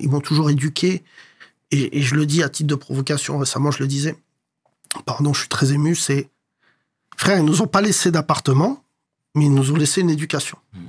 Ils m'ont toujours éduqué. Et, je le dis à titre de provocation, récemment je le disais, pardon, je suis très ému, c'est, frère, ils nous ont pas laissé d'appartement, mais ils nous ont laissé une éducation. Hmm.